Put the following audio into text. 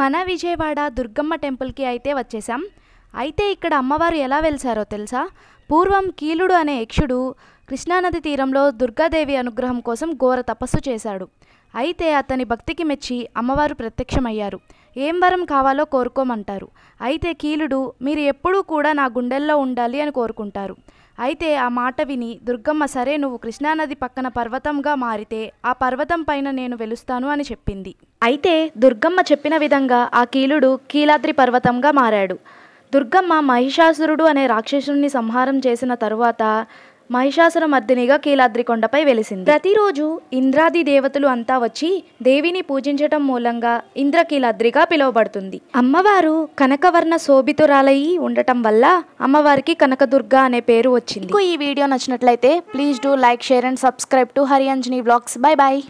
మన విజయవాడ దుర్గమ్మ టెంపుల్కి అయితే వచ్చేసాం అయితే ఇక్కడ అమ్మవారు ఎలా వెలిసారో తెలుసా పూర్వం కీలుడు అనే యక్షుడు కృష్ణానది తీరంలో దుర్గాదేవి అనుగ్రహం కోసం ఘోర తపస్సు చేశాడు అయితే అతని భక్తికి మెచ్చి అమ్మవారు ప్రత్యక్షమయ్యారు ఏం వరం కావాలో కోరుకోమంటారు అయితే కీలుడు మీరు ఎప్పుడూ కూడా నా గుండెల్లో ఉండాలి అని కోరుకుంటారు అయితే ఆ మాట విని దుర్గమ్మ సరే నువ్వు కృష్ణానది పక్కన పర్వతంగా మారితే ఆ పర్వతం పైన నేను వెలుస్తాను అని చెప్పింది అయితే దుర్గమ్మ చెప్పిన విధంగా ఆ కీలుడు కీలాద్రి పర్వతంగా మారాడు దుర్గమ్మ మహిషాసురుడు అనే రాక్షసుని సంహారం చేసిన తరువాత మహిషాసుర మర్దినిగా కీలాద్రికొండపై వెలిసింది ప్రతిరోజు ఇంద్రాది దేవతలు అంతా వచ్చి దేవిని పూజించటం మూలంగా ఇంద్రకీలాద్రిగా పిలువబడుతుంది అమ్మవారు కనకవర్ణ శోభితురాలయ్యి ఉండటం వల్ల అమ్మవారికి కనకదుర్గ అనే పేరు వచ్చింది ఈ వీడియో నచ్చినట్లయితే please do like share and subscribe to Hariyanjani blogs bye bye